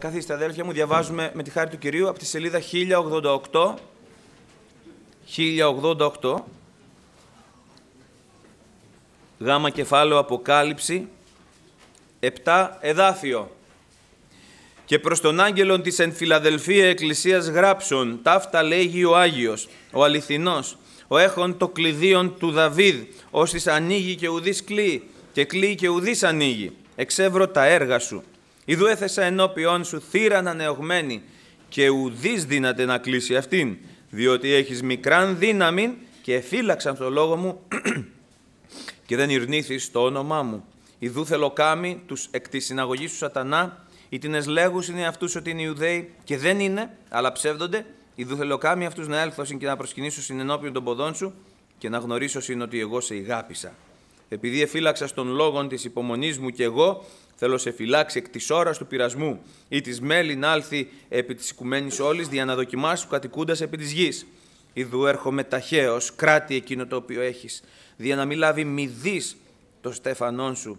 Καθίστε αδέλφια μου, διαβάζουμε με τη χάρη του Κυρίου από τη σελίδα 1088. 1088. Γάμα κεφάλαιο Αποκάλυψη. 7 εδάφιο. Και προς τον άγγελον της εν Φιλαδελφία Εκκλησίας γράψον, ταύτα λέγει ο Άγιος, ο αληθινός, ο έχων το κλειδίον του Δαβίδ, ώστις ανοίγει και ουδής κλεί, και κλεί και ουδής ανοίγει, εξεύρω τα έργα σου Ιδού έθεσα ενώπιόν σου θύραν ανεωγμένη και ουδείς δύναται να κλείσει αυτήν, διότι έχεις μικράν δύναμη και φύλαξαν το λόγο μου και δεν ειρνήθης το όνομά μου. Ιδού θελοκάμι τους εκ της συναγωγής του σατανά, οι την λέγους είναι αυτούς ότι είναι Ιουδαίοι και δεν είναι, αλλά ψεύδονται. Ιδού θελοκάμι αυτούς να έλθω και να προσκυνήσουν συνενώπιον των ποδών σου και να γνωρίσω ότι εγώ σε ηγάπησα επειδή εφύλαξα στον λόγον της υπομονής μου κι εγώ, θέλω σε φυλάξει εκ της ώρας του πειρασμού ή της μέλη να έλθει επί της οικουμένης όλης δια να δοκιμάσει του επί της γης. Ιδού έρχομαι ταχαίως, κράτη εκείνο το οποίο έχεις, δια να μην λάβει το στέφανόν σου.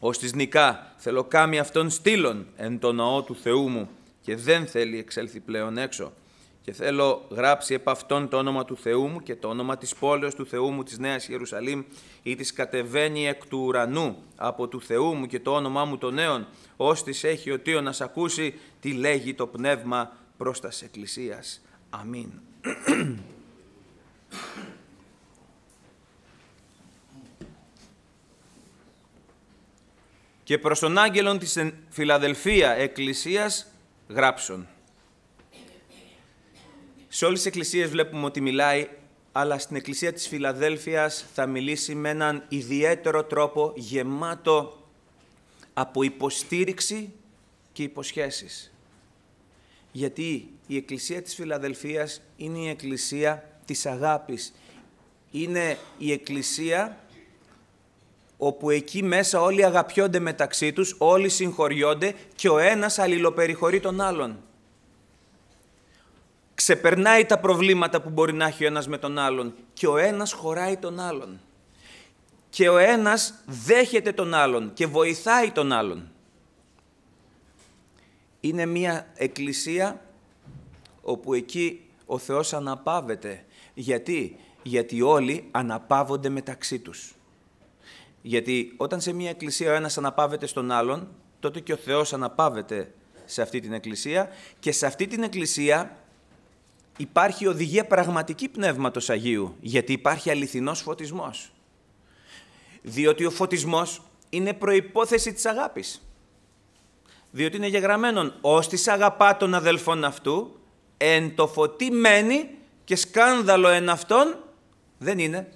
Ως της νικά θέλω κάμι αυτών στήλων εν το ναό του Θεού μου, και δεν θέλει εξέλθει πλέον έξω και θέλω γράψει επ' αυτόν το όνομα του Θεού μου και το όνομα της πόλεως του Θεού μου της Νέας Ιερουσαλήμ ή της κατεβαίνει εκ του ουρανού από του Θεού μου και το όνομά μου των νέων ως έχει ο Τίο να σ' ακούσει τι λέγει το πνεύμα προς τας Εκκλησίας. Αμήν. και προς τον άγγελον της Φιλαδελφία Εκκλησίας γράψον. Σε όλες τις εκκλησίες βλέπουμε ότι μιλάει, αλλά στην εκκλησία της Φιλαδέλφειας θα μιλήσει με έναν ιδιαίτερο τρόπο γεμάτο από υποστήριξη και υποσχέσεις. Γιατί η εκκλησία της Φιλαδελφίας είναι η εκκλησία της αγάπης. Είναι η εκκλησία όπου εκεί μέσα όλοι αγαπιόνται μεταξύ τους, όλοι συγχωριόνται και ο ένας αλληλοπεριχωρεί τον άλλον ξεπερνάει τα προβλήματα που μπορεί να έχει ο ένας με τον άλλον και ο ένας χωράει τον άλλον. Και ο ένας δέχεται τον άλλον και βοηθάει τον άλλον. Είναι μία εκκλησία όπου εκεί ο Θεός αναπαύεται Γιατί? Γιατί όλοι αναπάβονται μεταξύ τους. Γιατί όταν σε μία εκκλησία ο ένας αναπαύεται στον άλλον, τότε και ο Θεός αναπαύεται σε αυτή την εκκλησία και σε αυτή την εκκλησία υπάρχει οδηγία πραγματική πνεύματος Αγίου, γιατί υπάρχει αληθινός φωτισμός. Διότι ο φωτισμός είναι προϋπόθεση της αγάπης. Διότι είναι γεγραμμένον, ως της αγαπά των αδελφών αυτού, εν το φωτί μένει και σκάνδαλο εν αυτόν δεν είναι.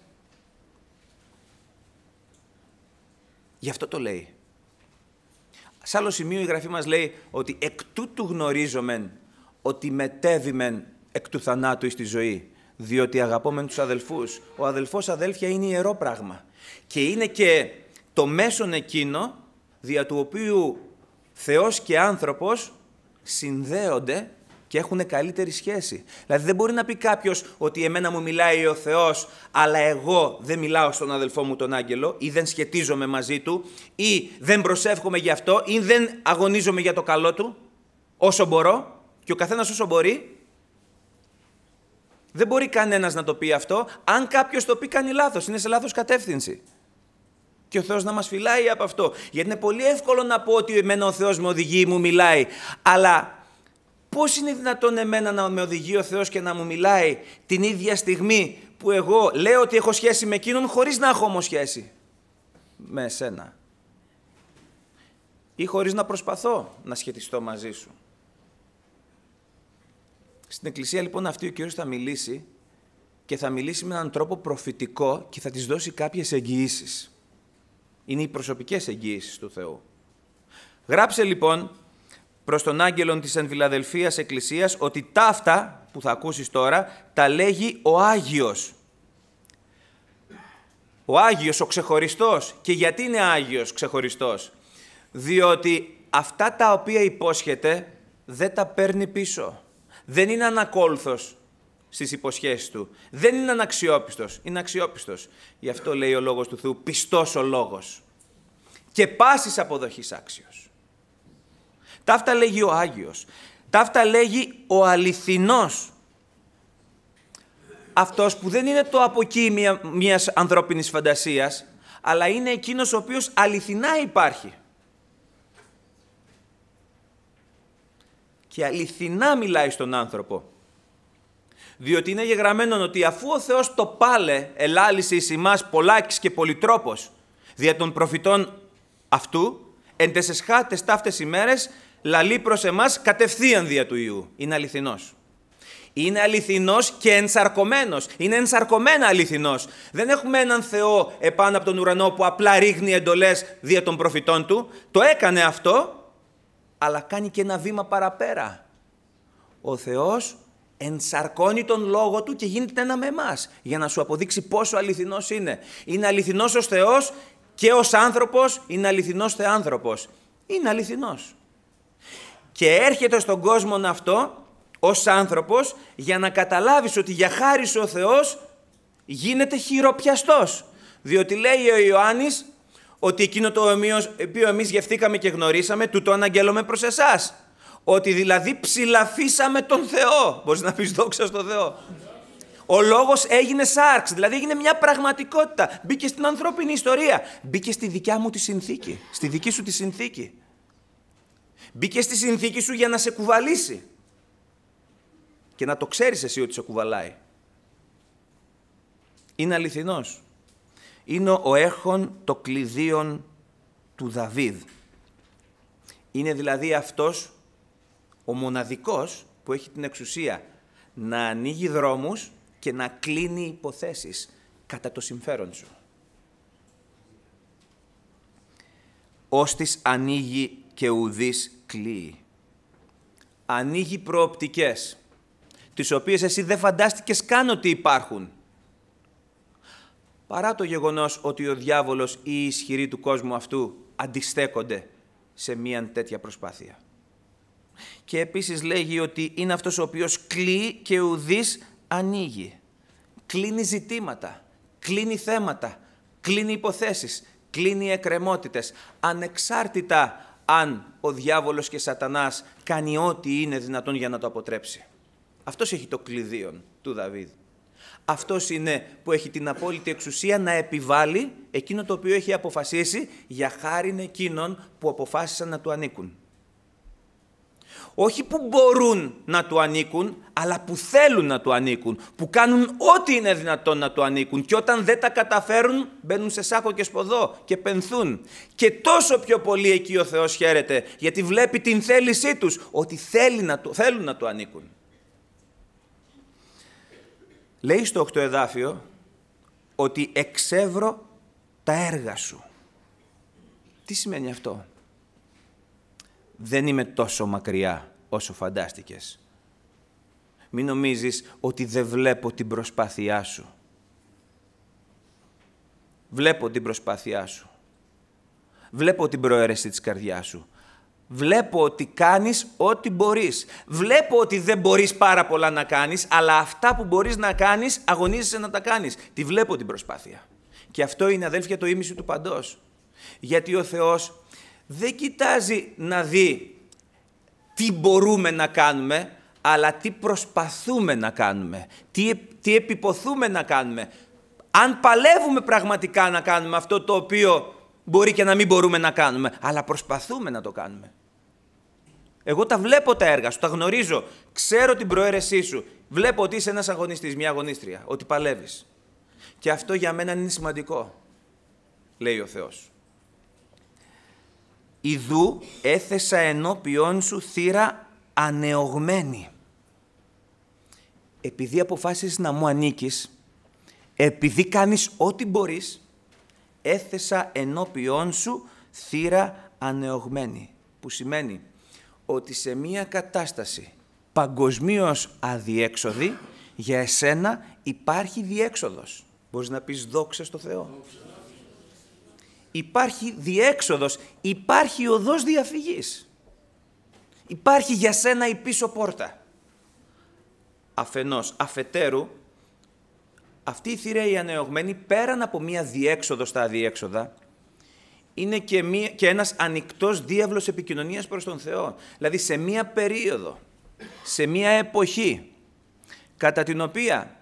Γι' αυτό το λέει. Σ' άλλο σημείο η Γραφή μας λέει ότι εκ τούτου γνωρίζομεν ότι μετέβημεν εκ του θανάτου εις τη ζωή. Διότι αγαπώμεν τους αδελφούς, ο αδελφός αδέλφια είναι ιερό πράγμα. Και είναι και το μέσον εκείνο δια του οποίου Θεός και άνθρωπος συνδέονται και έχουν καλύτερη σχέση. Δηλαδή δεν μπορεί να πει κάποιος ότι εμένα μου μιλάει ο Θεός, αλλά εγώ δεν μιλάω στον αδελφό μου τον άγγελο, ή δεν σχετίζομαι μαζί του, ή δεν προσεύχομαι γι' αυτό, ή δεν αγωνίζομαι για το καλό του όσο μπορώ, και ο καθένας όσο μπορεί, δεν μπορεί κανένας να το πει αυτό. Αν κάποιος το πει, κάνει λάθος. Είναι σε λάθος κατεύθυνση. Και ο Θεός να μας φυλάει από αυτό. Γιατί είναι πολύ εύκολο να πω ότι εμένα ο Θεός με οδηγεί, μου μιλάει. Αλλά πώς είναι δυνατόν εμένα να με οδηγεί ο Θεός και να μου μιλάει την ίδια στιγμή που εγώ λέω ότι έχω σχέση με εκείνον, χωρίς να έχω όμως σχέση με εσένα. Ή χωρίς να προσπαθώ να σχετιστώ μαζί σου. Στην Εκκλησία λοιπόν αυτή ο Κύριος θα μιλήσει και θα μιλήσει με έναν τρόπο προφητικό και θα της δώσει κάποιες εγγυήσεις. Είναι οι προσωπικές εγγυήσεις του Θεού. Γράψε λοιπόν προς τον άγγελον της Ενβιλαδελφίας Εκκλησίας ότι ταύτα που θα ακούσεις τώρα τα λέγει ο Άγιος. Ο Άγιος, ο ξεχωριστός. Και γιατί είναι Άγιος ξεχωριστός. Διότι αυτά τα οποία υπόσχεται δεν τα παίρνει πίσω δεν είναι ανακόλουθος στις υποσχέσεις του. Δεν είναι αναξιόπιστος. Είναι αξιόπιστος. Γι' αυτό λέει ο λόγος του Θεού, πιστός ο λόγος. Και πάσης αποδοχής άξιος. Ταύτα λέγει ο Άγιος. Ταύτα λέγει ο αληθινός. Αυτός που δεν είναι το αποκοί μια, μιας ανθρώπινης φαντασίας, αλλά είναι εκείνος ο οποίος αληθινά υπάρχει. και αληθινά μιλάει στον άνθρωπο. Διότι είναι γεγραμμένο ότι αφού ο Θεός το πάλε ελάλησε εις ημάς πολλάκις και πολυτρόπος δια των προφητών αυτού, εν τεσεσχάτες ταύτες ημέρες λαλεί προς εμάς κατευθείαν δια του Ιού. Είναι αληθινός. Είναι αληθινός και ενσαρκωμένος. Είναι ενσαρκωμένα αληθινός. Δεν έχουμε έναν Θεό επάνω από τον ουρανό που απλά ρίχνει εντολές δια των προφητών του. Το έκανε αυτό αλλά κάνει και ένα βήμα παραπέρα. Ο Θεός ενσαρκώνει τον λόγο του και γίνεται ένα με εμάς για να σου αποδείξει πόσο αληθινός είναι. Είναι αληθινός ο Θεός και ως άνθρωπος είναι αληθινός θεάνθρωπος. Είναι αληθινός. Και έρχεται στον κόσμο αυτό ως άνθρωπος για να καταλάβεις ότι για χάρη σου ο Θεός γίνεται χειροπιαστός. Διότι λέει ο Ιωάννης ότι εκείνο το οποίο εμείς γευθήκαμε και γνωρίσαμε, του το προ προς εσάς. Ότι δηλαδή ψηλαφίσαμε τον Θεό. Μπορείς να πεις δόξα στον Θεό. Ο λόγος έγινε σάρξ, δηλαδή έγινε μια πραγματικότητα. Μπήκε στην ανθρώπινη ιστορία. Μπήκε στη δικιά μου τη συνθήκη, στη δική σου τη συνθήκη. Μπήκε στη συνθήκη σου για να σε κουβαλήσει. Και να το ξέρεις εσύ ότι σε κουβαλάει. Είναι αληθινός είναι ο έχων το κλειδίον του Δαβίδ. Είναι δηλαδή αυτός ο μοναδικός που έχει την εξουσία να ανοίγει δρόμους και να κλείνει υποθέσεις κατά το συμφέρον σου. Ώστις ανοίγει και ουδής κλείει. Ανοίγει προοπτικές, τις οποίες εσύ δεν φαντάστηκες καν ότι υπάρχουν παρά το γεγονός ότι ο διάβολος ή οι ισχυροί του κόσμου αυτού αντιστέκονται σε μία τέτοια προσπάθεια. Και επίσης λέγει ότι είναι αυτός ο οποίος κλεί και ουδής ανοίγει. Κλείνει ζητήματα, κλείνει θέματα, κλείνει υποθέσεις, κλείνει εκκρεμότητες, ανεξάρτητα αν ο διάβολος και σατανάς κάνει ό,τι είναι δυνατόν για να το αποτρέψει. Αυτός έχει το κλειδίον του Δαβίδ. Αυτός είναι που έχει την απόλυτη εξουσία να επιβάλλει εκείνο το οποίο έχει αποφασίσει για χάρη εκείνων που αποφάσισαν να του ανήκουν. Όχι που μπορούν να του ανήκουν, αλλά που θέλουν να του ανήκουν, που κάνουν ό,τι είναι δυνατόν να του ανήκουν και όταν δεν τα καταφέρουν μπαίνουν σε σάκο και σποδό και πενθούν. Και τόσο πιο πολύ εκεί ο Θεός χαίρεται, γιατί βλέπει την θέλησή τους, ότι θέλουν να του ανήκουν. Λέει στο 8 εδάφιο ότι εξεύρω τα έργα σου. Τι σημαίνει αυτό. Δεν είμαι τόσο μακριά όσο φαντάστηκες. Μην νομίζεις ότι δεν βλέπω την προσπάθειά σου. Βλέπω την προσπάθειά σου. Βλέπω την προαίρεση της καρδιάς σου. Βλέπω ότι κάνεις ό,τι μπορείς. Βλέπω ότι δεν μπορείς πάρα πολλά να κάνεις, αλλά αυτά που μπορείς να κάνεις, αγωνίζεσαι να τα κάνεις. Τη βλέπω την προσπάθεια. Και αυτό είναι αδέλφια το ίμιση του παντός. Γιατί ο Θεός δεν κοιτάζει να δει τι μπορούμε να κάνουμε, αλλά τι προσπαθούμε να κάνουμε, τι, τι επιποθούμε να κάνουμε. Αν παλεύουμε πραγματικά να κάνουμε αυτό το οποίο Μπορεί και να μην μπορούμε να κάνουμε, αλλά προσπαθούμε να το κάνουμε. Εγώ τα βλέπω τα έργα σου, τα γνωρίζω, ξέρω την προαίρεσή σου. Βλέπω ότι είσαι ένας αγωνιστής, μια αγωνίστρια, ότι παλεύεις. Και αυτό για μένα είναι σημαντικό, λέει ο Θεός. Ιδού έθεσα ενώπιόν σου θύρα ανεωγμένη. Επειδή αποφάσισες να μου ανήκεις, επειδή κάνεις ό,τι μπορείς, έθεσα ενώπιόν σου θύρα ανεωγμένη, που σημαίνει ότι σε μία κατάσταση παγκοσμίως αδιέξοδη, για εσένα υπάρχει διέξοδος. Μπορείς να πεις δόξα στο Θεό. Υπάρχει διέξοδος, υπάρχει οδός διαφυγής. Υπάρχει για σένα η πίσω πόρτα. Αφενός, αφετέρου, αυτή η θηρία η ανεωγμένη, πέραν από μία διέξοδο στα αδιέξοδα, είναι και, μία, και ένας ανοιχτός διάβλος επικοινωνίας προς τον Θεό. Δηλαδή σε μία περίοδο, σε μία εποχή, κατά την οποία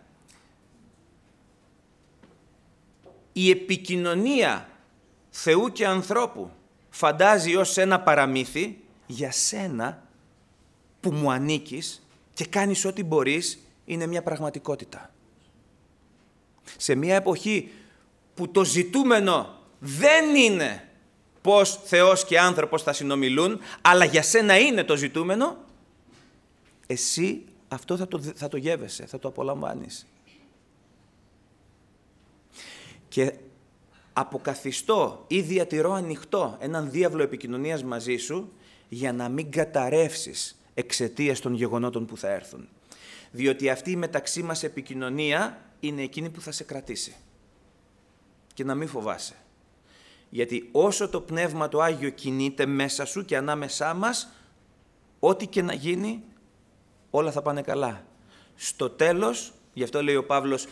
η επικοινωνία Θεού και ανθρώπου φαντάζει ως ένα παραμύθι για σένα που μου ανήκεις και κάνεις ό,τι μπορείς είναι μια πραγματικότητα. Σε μια εποχή που το ζητούμενο δεν είναι πώς Θεός και άνθρωπος θα συνομιλούν, αλλά για σένα είναι το ζητούμενο, εσύ αυτό θα το, θα το γεύεσαι, θα το απολαμβάνεις. Και αποκαθιστώ ή διατηρώ ανοιχτό έναν διάβλο επικοινωνίας μαζί σου για να μην καταρρεύσεις εξαιτίας των γεγονότων που θα έρθουν. Διότι αυτή η μεταξύ μας επικοινωνία είναι εκείνη που θα σε κρατήσει. Και να μην φοβάσαι. Γιατί όσο το Πνεύμα το Άγιο κινείται μέσα σου και ανάμεσά μας, ό,τι και να γίνει, όλα θα πάνε καλά. Στο τέλος, γι' αυτό λέει ο Παύλος,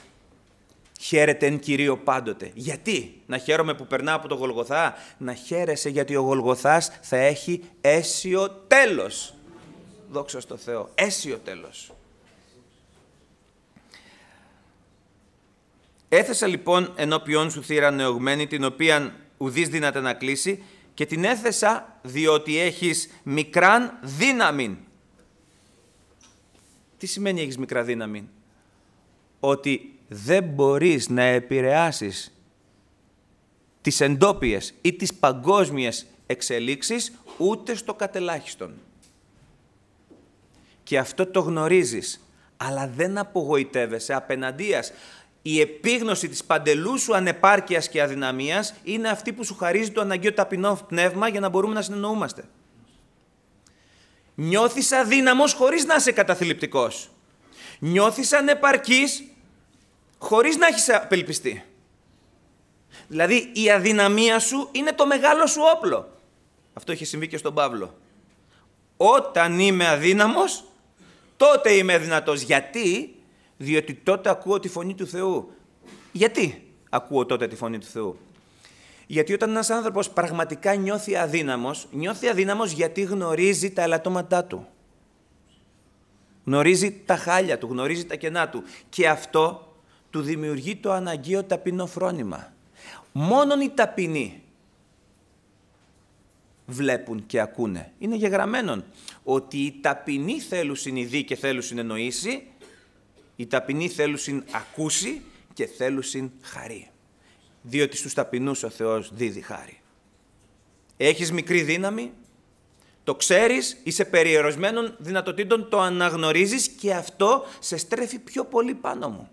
χαίρεται εν Κυρίω πάντοτε. Γιατί, να χαίρομαι που περνά από το Γολγοθά, να χαίρεσαι γιατί ο Γολγοθάς θα έχει αίσιο τέλος. Δόξα στο Θεό, αίσιο τέλος. Έθεσα λοιπόν ενώπιον σου θύρα νεογμένη, την οποία ουδής δύναται να κλείσει, και την έθεσα διότι έχεις μικράν δύναμη. Τι σημαίνει έχεις μικρά δύναμη. Ότι δεν μπορείς να επηρεάσεις τις εντόπιες ή τις παγκόσμιες εξελίξεις ούτε στο κατελάχιστον. Και αυτό το γνωρίζεις, αλλά δεν απογοητεύεσαι απέναντίας η επίγνωση της παντελού σου ανεπάρκειας και αδυναμίας είναι αυτή που σου χαρίζει το αναγκαίο ταπεινό πνεύμα για να μπορούμε να συνεννοούμαστε. Νιώθεις αδύναμος χωρίς να είσαι καταθλιπτικός. Νιώθεις ανεπαρκής χωρίς να έχεις απελπιστεί. Δηλαδή η αδυναμία σου είναι το μεγάλο σου όπλο. Αυτό έχει συμβεί και στον Παύλο. Όταν είμαι αδύναμος, τότε είμαι δυνατός. Γιατί διότι τότε ακούω τη φωνή του Θεού. Γιατί ακούω τότε τη φωνή του Θεού. Γιατί όταν ένας άνθρωπος πραγματικά νιώθει αδύναμος, νιώθει αδύναμος γιατί γνωρίζει τα ελαττώματά του. Γνωρίζει τα χάλια του, γνωρίζει τα κενά του. Και αυτό του δημιουργεί το αναγκαίο ταπεινό φρόνημα. Μόνον οι ταπεινοί βλέπουν και ακούνε. Είναι γεγραμμένον ότι οι ταπεινοί θέλουν συνειδή και θέλουν συνεννοήσει η ταπεινή θέλουσιν ακούσει και θέλουσιν χαρή. Διότι στους ταπεινούς ο Θεός δίδει χάρη. Έχεις μικρή δύναμη, το ξέρεις, είσαι περιερωσμένων δυνατοτήτων, το αναγνωρίζεις και αυτό σε στρέφει πιο πολύ πάνω μου.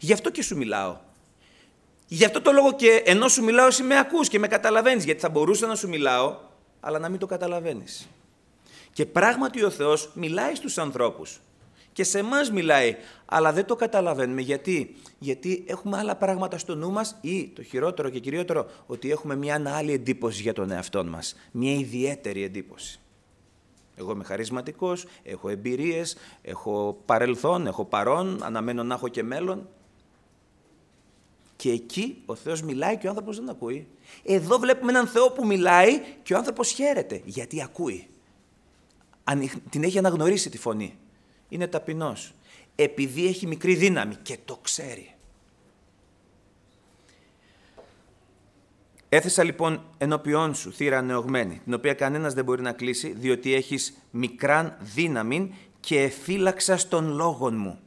Γι' αυτό και σου μιλάω. Γι' αυτό το λόγο και ενώ σου μιλάω εσύ με ακούς και με καταλαβαίνεις, γιατί θα μπορούσα να σου μιλάω, αλλά να μην το καταλαβαίνεις. Και πράγματι ο Θεός μιλάει στους ανθρώπους και σε εμάς μιλάει. Αλλά δεν το καταλαβαίνουμε. Γιατί? Γιατί έχουμε άλλα πράγματα στο νου μας ή το χειρότερο και κυριότερο, ότι έχουμε μια άλλη εντύπωση για τον εαυτό μας. Μια ιδιαίτερη εντύπωση. Εγώ είμαι χαρισματικό, έχω εμπειρίες, έχω παρελθόν, έχω παρόν, αναμένω να έχω και μέλλον. Και εκεί ο Θεός μιλάει και ο άνθρωπος δεν ακούει. Εδώ βλέπουμε έναν Θεό που μιλάει και ο άνθρωπος χαίρεται γιατί ακούει. Την έχει αναγνωρίσει τη φωνή είναι ταπεινός. Επειδή έχει μικρή δύναμη και το ξέρει. Έθεσα λοιπόν ενώπιόν σου θύρα νεογμένη, την οποία κανένας δεν μπορεί να κλείσει, διότι έχεις μικράν δύναμη και εφύλαξας τον λόγον μου.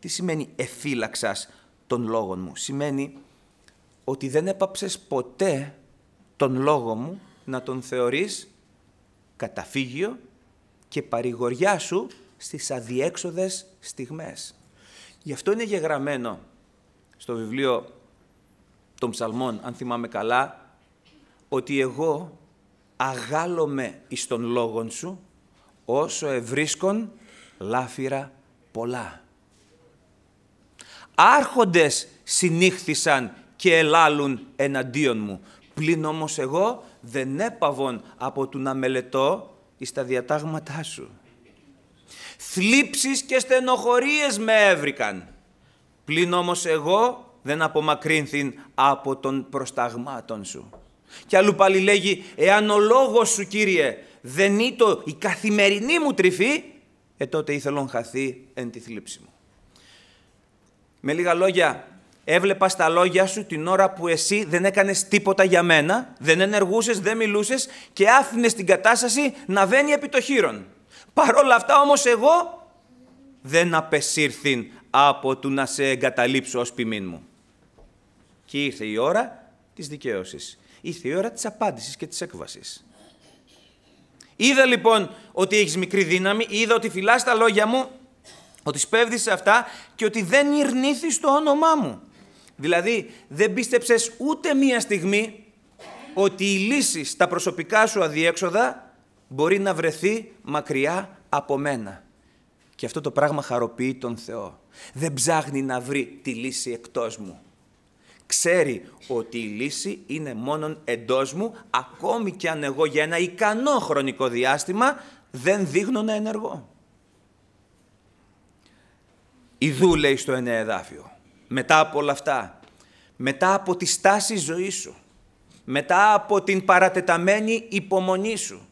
Τι σημαίνει εφύλαξας τον λόγον μου. Σημαίνει ότι δεν έπαψες ποτέ τον λόγο μου να τον θεωρείς καταφύγιο και παρηγοριά σου στις αδιέξοδες στιγμές. Γι' αυτό είναι γεγραμμένο στο βιβλίο των ψαλμών, αν θυμάμαι καλά, ότι εγώ αγάλωμαι εις των λόγον σου, όσο ευρίσκον λάφυρα πολλά. Άρχοντες συνήχθησαν και ελάλουν εναντίον μου, πλην όμως εγώ δεν έπαβον από του να μελετώ εις τα διατάγματά σου. Θλίψεις και στενοχωρίες με έβρικαν. Πλην όμως εγώ δεν απομακρύνθην από των προσταγμάτων σου. Και αλλού πάλι λέγει, εάν ο λόγος σου Κύριε δεν είτο η καθημερινή μου τρυφή, ε τότε ήθελον χαθεί εν τη θλίψη μου. Με λίγα λόγια, Έβλεπα στα λόγια σου την ώρα που εσύ δεν έκανες τίποτα για μένα, δεν ενεργούσες, δεν μιλούσες και άφηνες την κατάσταση να βαίνει επί το χείρον. Παρ' όλα αυτά όμως εγώ δεν απεσύρθην από του να σε εγκαταλείψω ως ποιμήν μου. Και ήρθε η ώρα της δικαίωσης. Ήρθε η ώρα της απάντησης και της έκβασης. Είδα λοιπόν ότι έχεις μικρή δύναμη, είδα ότι φυλάς τα λόγια μου, ότι σπέβδεις αυτά και ότι δεν ειρνήθεις το όνομά μου. Δηλαδή, δεν πίστεψες ούτε μία στιγμή ότι η λύση στα προσωπικά σου αδιέξοδα μπορεί να βρεθεί μακριά από μένα. Και αυτό το πράγμα χαροποιεί τον Θεό. Δεν ψάχνει να βρει τη λύση εκτός μου. Ξέρει ότι η λύση είναι μόνον εντός μου, ακόμη και αν εγώ για ένα ικανό χρονικό διάστημα δεν δείχνω να ενεργώ. Ιδού λέει στο εδάφιο μετά από όλα αυτά, μετά από τη στάση ζωής σου, μετά από την παρατεταμένη υπομονή σου,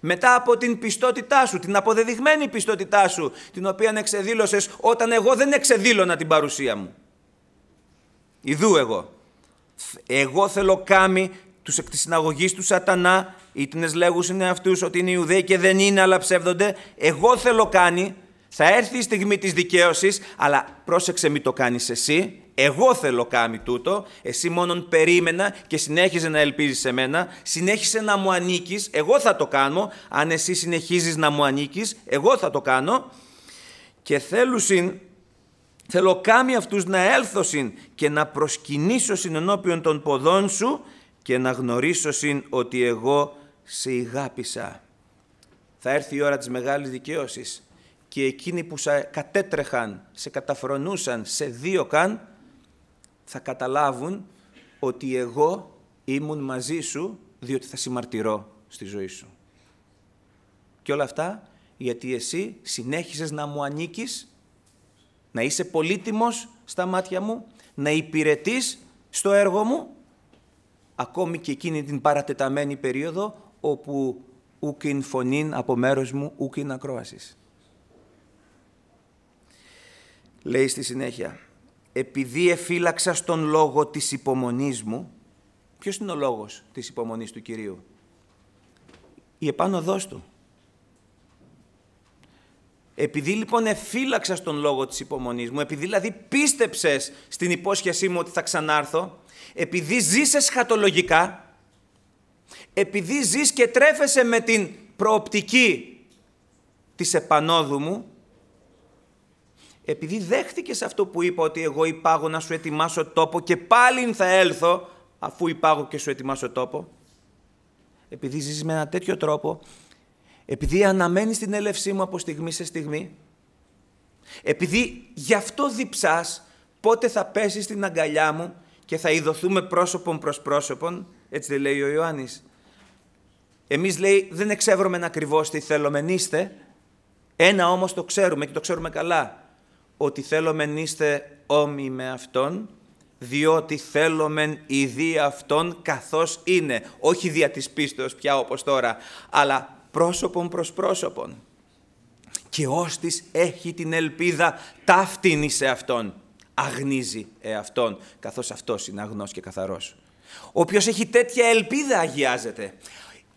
μετά από την πιστότητά σου, την αποδεδειγμένη πιστότητά σου, την οποία εξεδήλωσες όταν εγώ δεν εξεδήλωνα την παρουσία μου. Ιδού εγώ. Εγώ θέλω κάνει τους εκ της συναγωγής του σατανά, ή τίνες λέγους είναι αυτούς ότι είναι Ιουδαίοι και δεν είναι αλλά ψεύδονται, εγώ θέλω κάνει θα έρθει η στιγμή της δικαίωσης, αλλά πρόσεξε μην το κάνεις εσύ. Εγώ θέλω κάνει τούτο, εσύ μόνον περίμενα και συνέχιζε να ελπίζεις σε μένα, συνέχισε να μου ανήκεις, εγώ θα το κάνω, αν εσύ συνεχίζεις να μου ανήκεις, εγώ θα το κάνω. Και θέλουσιν, θέλω κάμι αυτούς να έλθωσιν και να προσκυνήσω ενώπιον των ποδών σου και να γνωρίσω συν ότι εγώ σε ηγάπησα. Θα έρθει η ώρα της μεγάλης δικαίωσης και εκείνοι που σε κατέτρεχαν, σε καταφρονούσαν, σε δίωκαν, θα καταλάβουν ότι εγώ ήμουν μαζί σου διότι θα συμμαρτυρώ στη ζωή σου. Και όλα αυτά γιατί εσύ συνέχισες να μου ανήκεις, να είσαι πολύτιμος στα μάτια μου, να υπηρετείς στο έργο μου, ακόμη και εκείνη την παρατεταμένη περίοδο όπου ούκην φωνήν από μέρος μου ούκην ακρόασης. Λέει στη συνέχεια, επειδή εφύλαξα στον λόγο της υπομονής μου, ποιος είναι ο λόγος της υπομονής του Κυρίου, η επάνωδός του. Επειδή λοιπόν εφύλαξα στον λόγο της υπομονής μου, επειδή δηλαδή πίστεψες στην υπόσχεσή μου ότι θα ξανάρθω, επειδή ζεις εσχατολογικά, επειδή ζεις και τρέφεσαι με την προοπτική της επανόδου μου, επειδή δέχτηκες αυτό που είπα ότι εγώ υπάγω να σου ετοιμάσω τόπο και πάλι θα έλθω αφού υπάγω και σου ετοιμάσω τόπο. Επειδή ζεις με ένα τέτοιο τρόπο, επειδή αναμένεις την έλευσή μου από στιγμή σε στιγμή, επειδή γι' αυτό διψάς πότε θα πέσεις στην αγκαλιά μου και θα ειδωθούμε πρόσωπον προς πρόσωπον, έτσι δεν λέει ο Ιωάννης. Εμείς λέει δεν εξεύρωμεν ακριβώς τι θέλουμε, είστε, ένα όμως το ξέρουμε και το ξέρουμε καλά ότι θέλομεν είστε όμοι με Αυτόν, διότι θέλομεν δία Αυτόν καθώς είναι, όχι δια της πίστεως πια όπως τώρα, αλλά πρόσωπον προς πρόσωπον. Και ώστις έχει την ελπίδα ταύτινη σε Αυτόν, αγνίζει εαυτόν, καθώς Αυτός είναι αγνός και καθαρός. Όποιος έχει τέτοια ελπίδα αγιάζεται.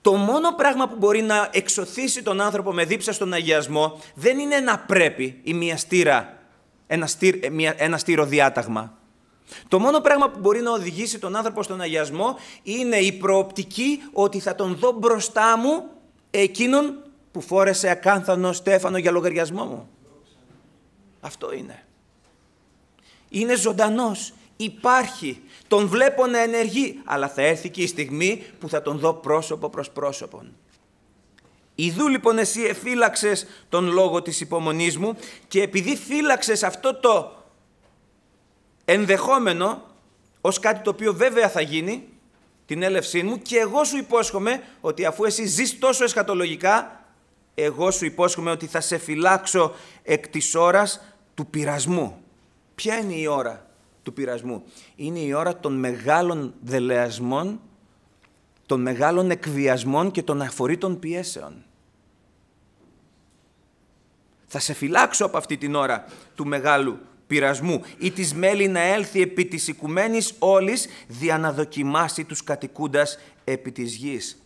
Το μόνο πράγμα που μπορεί να εξωθήσει τον άνθρωπο με δίψα στον αγιασμό δεν είναι να πρέπει ή μια στήρα ένα, στήρ, ε, διάταγμα. Το μόνο πράγμα που μπορεί να οδηγήσει τον άνθρωπο στον αγιασμό είναι η προοπτική ότι θα τον δω μπροστά μου εκείνον που φόρεσε ακάνθανο στέφανο για λογαριασμό μου. Αυτό είναι. Είναι ζωντανός. Υπάρχει. Τον βλέπω να ενεργεί. Αλλά θα έρθει και η στιγμή που θα τον δω πρόσωπο προς πρόσωπον. Ιδού λοιπόν εσύ έφύλαξε τον λόγο της υπομονής μου και επειδή φύλαξες αυτό το ενδεχόμενο ως κάτι το οποίο βέβαια θα γίνει, την έλευσή μου και εγώ σου υπόσχομαι ότι αφού εσύ ζεις τόσο εσχατολογικά, εγώ σου υπόσχομαι ότι θα σε φυλάξω εκ της ώρας του πειρασμού. Ποια είναι η ώρα του πειρασμού. Είναι η ώρα των μεγάλων δελεασμών, των μεγάλων εκβιασμών και των αφορήτων πιέσεων. Θα σε φυλάξω από αυτή την ώρα του μεγάλου πειρασμού ή της μέλη να έλθει επί της οικουμένης όλης δια να δοκιμάσει τους κατοικούντας επί της γης.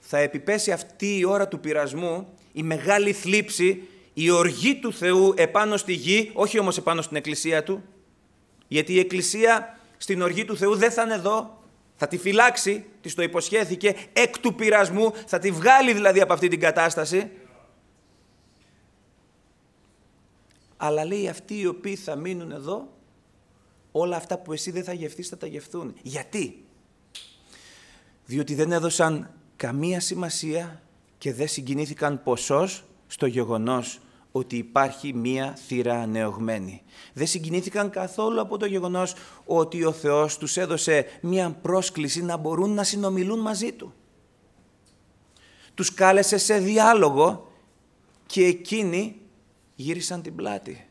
Θα επιπέσει αυτή η ώρα του πειρασμού, η μεγάλη θλίψη, η οργή του Θεού επάνω στη γη, όχι όμως επάνω στην εκκλησία του, γιατί η εκκλησία στην οργή του Θεού δεν θα είναι εδώ, θα τη φυλάξει, της το υποσχέθηκε, εκ του πειρασμού, θα τη βγάλει δηλαδή από αυτή την κατάσταση, Αλλά λέει αυτοί οι οποίοι θα μείνουν εδώ, όλα αυτά που εσύ δεν θα γευθείς θα τα γευθούν. Γιατί? Διότι δεν έδωσαν καμία σημασία και δεν συγκινήθηκαν ποσός στο γεγονός ότι υπάρχει μία θύρα ανεωγμένη. Δεν συγκινήθηκαν καθόλου από το γεγονός ότι ο Θεός τους έδωσε μία πρόσκληση να μπορούν να συνομιλούν μαζί Του. Τους κάλεσε σε διάλογο και εκείνοι γύρισαν την πλάτη.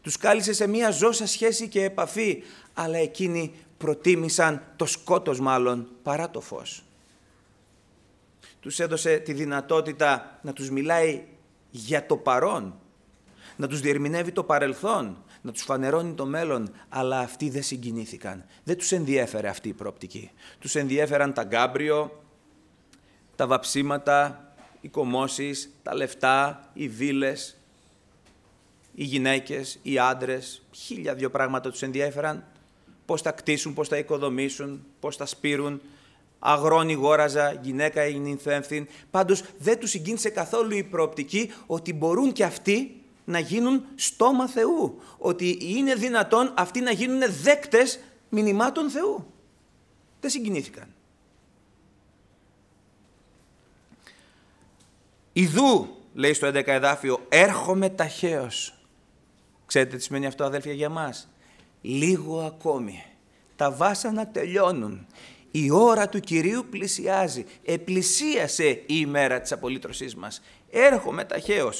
Τους κάλυσε σε μία ζώσα σχέση και επαφή, αλλά εκείνοι προτίμησαν το σκότος μάλλον παρά το φως. Τους έδωσε τη δυνατότητα να τους μιλάει για το παρόν, να τους διερμηνεύει το παρελθόν, να τους φανερώνει το μέλλον, αλλά αυτοί δεν συγκινήθηκαν. Δεν τους ενδιέφερε αυτή η προοπτική. Τους ενδιέφεραν τα γκάμπριο, τα βαψίματα, οι κομμώσεις, τα λεφτά, οι βίλες, οι γυναίκες, οι άντρες, χίλια δυο πράγματα τους ενδιέφεραν, πώς θα κτίσουν, πώς θα οικοδομήσουν, πώς θα σπείρουν, αγρόνι γόραζα, γυναίκα ή νυνθένθην. Πάντως δεν τους συγκίνησε καθόλου η προοπτική ότι μπορούν και αυτοί να γίνουν στόμα Θεού, ότι είναι δυνατόν αυτοί να γίνουν δέκτες μηνυμάτων Θεού. Δεν συγκινήθηκαν. Ιδού, λέει στο 11 εδάφιο, έρχομαι ταχαίως. Ξέρετε τι σημαίνει αυτό, αδέλφια, για μας. Λίγο ακόμη. Τα βάσανα τελειώνουν. Η ώρα του Κυρίου πλησιάζει. Επλησίασε η ημέρα της απολύτρωσής μας. Έρχομαι ταχαίως.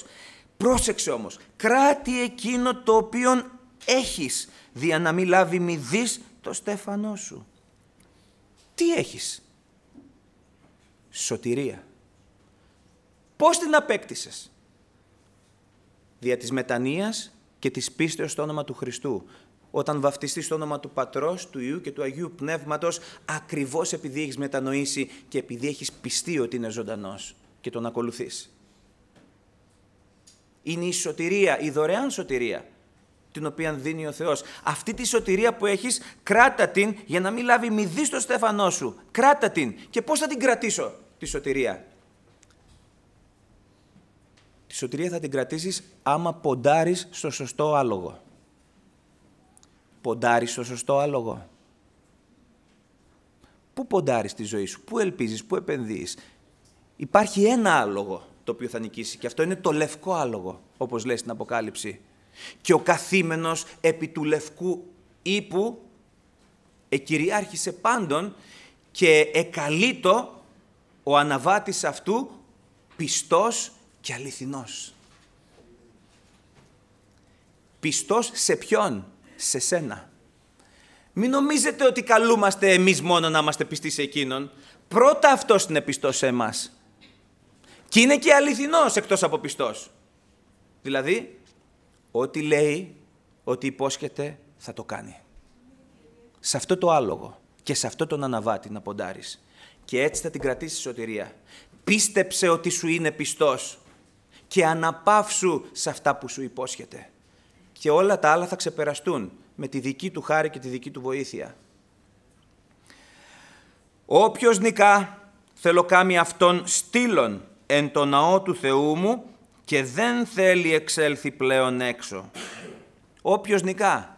Πρόσεξε όμως! κράτη εκείνο το οποίο έχεις, δια να μην λάβει μη το στέφανό σου. Τι έχεις. Σωτηρία. Πώς την απέκτησες. Δια της μετανοίας και της πίστεως στο όνομα του Χριστού. Όταν βαφτιστείς στο όνομα του Πατρός, του Ιού και του Αγίου Πνεύματος, ακριβώς επειδή έχεις μετανοήσει και επειδή έχεις πιστεί ότι είναι ζωντανός και τον ακολουθείς. Είναι η σωτηρία, η δωρεάν σωτηρία, την οποία δίνει ο Θεός. Αυτή τη σωτηρία που έχεις, κράτα την για να μην λάβει μηδί στο στέφανό σου. Κράτα την. Και πώς θα την κρατήσω τη σωτηρία σωτηρία θα την κρατήσεις άμα ποντάρεις στο σωστό άλογο. Ποντάρεις στο σωστό άλογο. Πού ποντάρεις τη ζωή σου, πού ελπίζεις, πού επενδύεις. Υπάρχει ένα άλογο το οποίο θα νικήσει και αυτό είναι το λευκό άλογο, όπως λέει στην Αποκάλυψη. Και ο καθήμενος επί του λευκού ύπου εκυριάρχησε πάντων και εκαλείτο ο αναβάτης αυτού πιστός και αληθινός. Πιστός σε ποιον, σε σένα. Μην νομίζετε ότι καλούμαστε εμείς μόνο να είμαστε πιστοί σε εκείνον. Πρώτα αυτός είναι πιστός σε εμάς. Και είναι και αληθινός εκτός από πιστός. Δηλαδή, ό,τι λέει, ό,τι υπόσχεται, θα το κάνει. Σε αυτό το άλογο και σε αυτό τον αναβάτη να ποντάρεις. Και έτσι θα την κρατήσεις σωτηρία. Πίστεψε ότι σου είναι πιστός και αναπαύσου σε αυτά που σου υπόσχεται. Και όλα τα άλλα θα ξεπεραστούν με τη δική του χάρη και τη δική του βοήθεια. Όποιος νικά θέλω κάμει αυτόν στήλον εν το ναό του Θεού μου και δεν θέλει εξέλθει πλέον έξω. Όποιος νικά.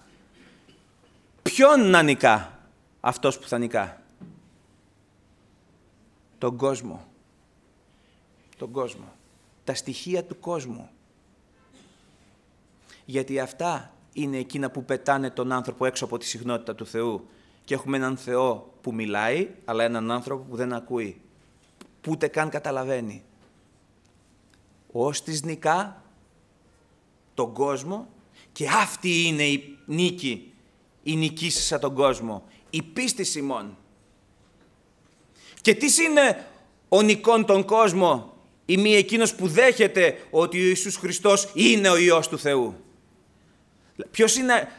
Ποιον να νικά αυτός που θα νικά. Τον κόσμο. Τον κόσμο τα στοιχεία του κόσμου. Γιατί αυτά είναι εκείνα που πετάνε τον άνθρωπο έξω από τη συχνότητα του Θεού και έχουμε έναν Θεό που μιλάει, αλλά έναν άνθρωπο που δεν ακούει, που ούτε καν καταλαβαίνει. Ως της νικά τον κόσμο και αυτή είναι η νίκη, η νική σαν τον κόσμο, η πίστη Σιμών. Και τι είναι ο νικών τον κόσμο ή μη εκείνος που δέχεται ότι ο Ιησούς Χριστός είναι ο Υιός του Θεού. Ποιος είναι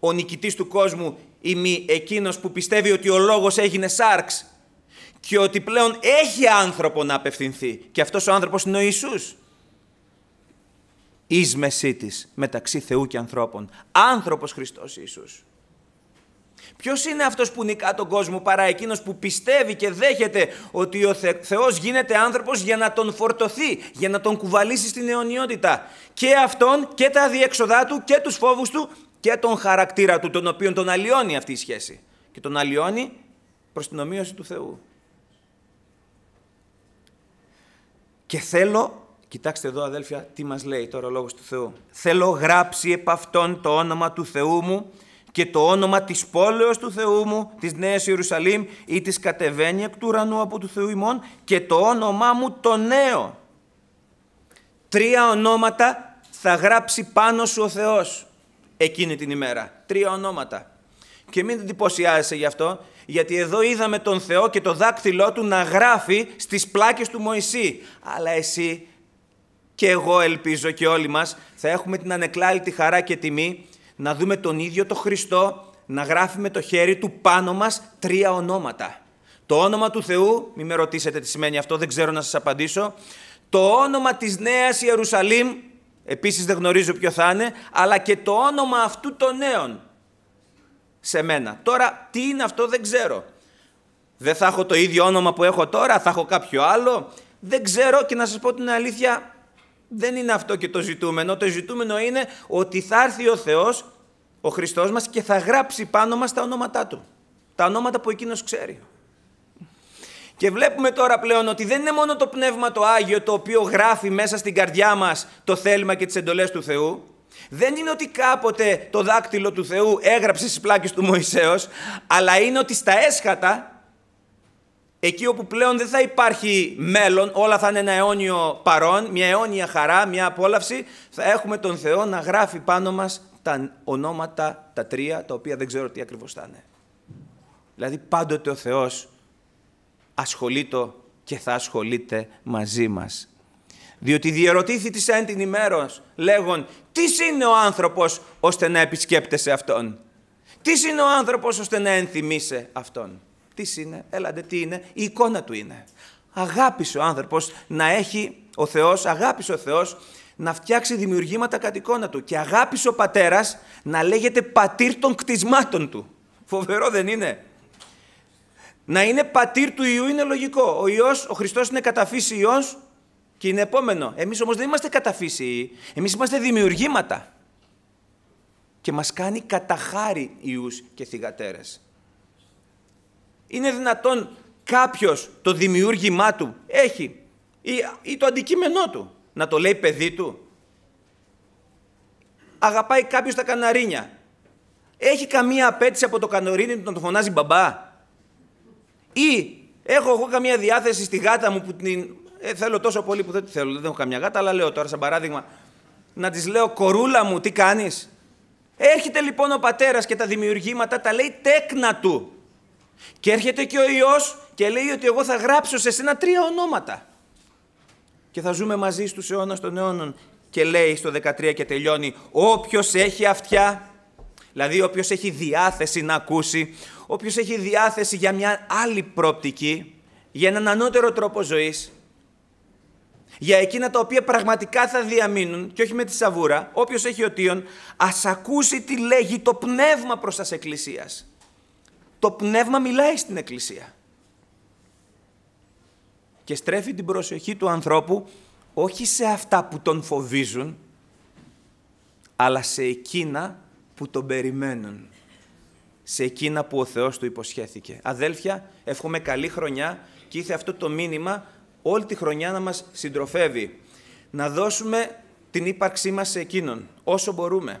ο νικητής του κόσμου ή μη εκείνος που πιστεύει ότι ο λόγος έγινε σάρξ και ότι πλέον έχει άνθρωπο να απευθυνθεί και αυτός ο άνθρωπος είναι ο Ιησούς. Ίσμεσή της μεταξύ Θεού και ανθρώπων. Άνθρωπος Χριστός Ιησούς. Ποιος είναι αυτός που νικά τον κόσμο παρά εκείνος που πιστεύει και δέχεται ότι ο Θεός γίνεται άνθρωπος για να τον φορτωθεί, για να τον κουβαλήσει στην αιωνιότητα. Και αυτόν και τα διέξοδά του και τους φόβους του και τον χαρακτήρα του, τον οποίο τον αλλοιώνει αυτή η σχέση. Και τον αλλοιώνει προς την ομοίωση του Θεού. Και θέλω, κοιτάξτε εδώ αδέλφια, τι μας λέει τώρα ο Λόγος του Θεού. Θέλω γράψει επ' αυτόν το όνομα του Θεού μου και το όνομα της πόλεως του Θεού μου, της Νέας Ιερουσαλήμ ή της κατεβαίνει εκ του ουρανού από του Θεού ημών και το όνομά μου το νέο. Τρία ονόματα θα γράψει πάνω σου ο Θεός εκείνη την ημέρα. Τρία ονόματα. Και μην εντυπωσιάζεσαι γι' αυτό, γιατί εδώ είδαμε τον Θεό και το δάκτυλό του να γράφει στις πλάκες του Μωυσή. Αλλά εσύ και εγώ ελπίζω και όλοι μας θα έχουμε την ανεκλάλητη χαρά και τιμή να δούμε τον ίδιο τον Χριστό να γράφει με το χέρι του πάνω μας τρία ονόματα. Το όνομα του Θεού, μην με ρωτήσετε τι σημαίνει αυτό, δεν ξέρω να σας απαντήσω. Το όνομα της Νέας Ιερουσαλήμ, επίσης δεν γνωρίζω ποιο θα είναι, αλλά και το όνομα αυτού των νέων σε μένα. Τώρα τι είναι αυτό δεν ξέρω. Δεν θα έχω το ίδιο όνομα που έχω τώρα, θα έχω κάποιο άλλο. Δεν ξέρω και να σας πω την αλήθεια δεν είναι αυτό και το ζητούμενο. Το ζητούμενο είναι ότι θα έρθει ο Θεός, ο Χριστός μας, και θα γράψει πάνω μας τα ονόματά Του. Τα ονόματα που Εκείνος ξέρει. Και βλέπουμε τώρα πλέον ότι δεν είναι μόνο το Πνεύμα το Άγιο το οποίο γράφει μέσα στην καρδιά μας το θέλημα και τις εντολές του Θεού. Δεν είναι ότι κάποτε το δάκτυλο του Θεού έγραψε στις πλάκες του Μωυσέως, αλλά είναι ότι στα έσχατα Εκεί όπου πλέον δεν θα υπάρχει μέλλον, όλα θα είναι ένα αιώνιο παρόν, μια αιώνια χαρά, μια απόλαυση, θα έχουμε τον Θεό να γράφει πάνω μας τα ονόματα, τα τρία, τα οποία δεν ξέρω τι ακριβώς θα είναι. Δηλαδή πάντοτε ο Θεός ασχολείται και θα ασχολείται μαζί μας. Διότι διερωτήθη της εν την ημέρος, λέγον, τις είναι ο άνθρωπος ώστε να επισκέπτεσαι Αυτόν. Τις είναι ο άνθρωπος ώστε να ενθυμίσαι Αυτόν. Τι είναι, έλατε, τι είναι, η εικόνα του είναι. Αγάπησε ο άνθρωπος να έχει ο Θεός, αγάπησε ο Θεός να φτιάξει δημιουργήματα κατ' εικόνα του και αγάπησε ο πατέρας να λέγεται πατήρ των κτισμάτων του. Φοβερό δεν είναι. Να είναι πατήρ του Ιού είναι λογικό. Ο Υιός, ο Χριστός είναι καταφύση Υιός και είναι επόμενο. Εμείς όμως δεν είμαστε καταφύση Εμείς είμαστε δημιουργήματα. Και μας κάνει χάρη ιου και θυγατέρες. Είναι δυνατόν κάποιος το δημιούργημά του έχει ή, το αντικείμενό του να το λέει παιδί του. Αγαπάει κάποιος τα καναρίνια. Έχει καμία απέτηση από το κανορίνι του να το φωνάζει μπαμπά. Ή έχω εγώ καμία διάθεση στη γάτα μου που την ε, θέλω τόσο πολύ που δεν τη θέλω, δεν έχω καμιά γάτα, αλλά λέω τώρα σαν παράδειγμα, να της λέω κορούλα μου, τι κάνεις. Έρχεται λοιπόν ο πατέρας και τα δημιουργήματα τα λέει τέκνα του. Και έρχεται και ο Υιός και λέει ότι εγώ θα γράψω σε σένα τρία ονόματα. Και θα ζούμε μαζί στους αιώνας των αιώνων. Και λέει στο 13 και τελειώνει, Όποιος έχει αυτιά, δηλαδή όποιος έχει διάθεση να ακούσει, οποίο έχει διάθεση για μια άλλη πρόπτικη, για έναν ανώτερο τρόπο ζωής, για εκείνα τα οποία πραγματικά θα διαμείνουν και όχι με τη σαβούρα, όποιος έχει οτίον, ας ακούσει τι λέγει το πνεύμα προς τα εκκλησίας. Το πνεύμα μιλάει στην Εκκλησία. Και στρέφει την προσοχή του ανθρώπου όχι σε αυτά που τον φοβίζουν, αλλά σε εκείνα που τον περιμένουν. Σε εκείνα που ο Θεός του υποσχέθηκε. Αδέλφια, εύχομαι καλή χρονιά και ήθε αυτό το μήνυμα όλη τη χρονιά να μας συντροφεύει. Να δώσουμε την ύπαρξή μας σε εκείνον, όσο μπορούμε.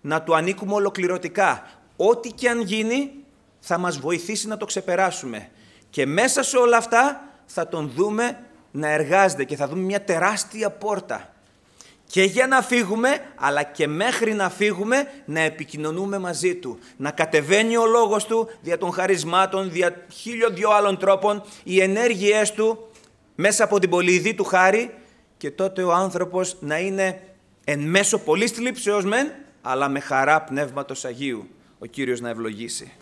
Να του ανήκουμε ολοκληρωτικά. Ό,τι και αν γίνει, θα μας βοηθήσει να το ξεπεράσουμε. Και μέσα σε όλα αυτά θα τον δούμε να εργάζεται και θα δούμε μια τεράστια πόρτα. Και για να φύγουμε, αλλά και μέχρι να φύγουμε, να επικοινωνούμε μαζί Του. Να κατεβαίνει ο λόγος Του δια των χαρισμάτων, δια χίλιο δυο άλλων τρόπων, οι ενέργειές Του μέσα από την πολυειδή Του χάρη και τότε ο άνθρωπος να είναι εν μέσω πολύς θλίψεως μεν, αλλά με χαρά Πνεύματος Αγίου. Ο Κύριος να ευλογήσει.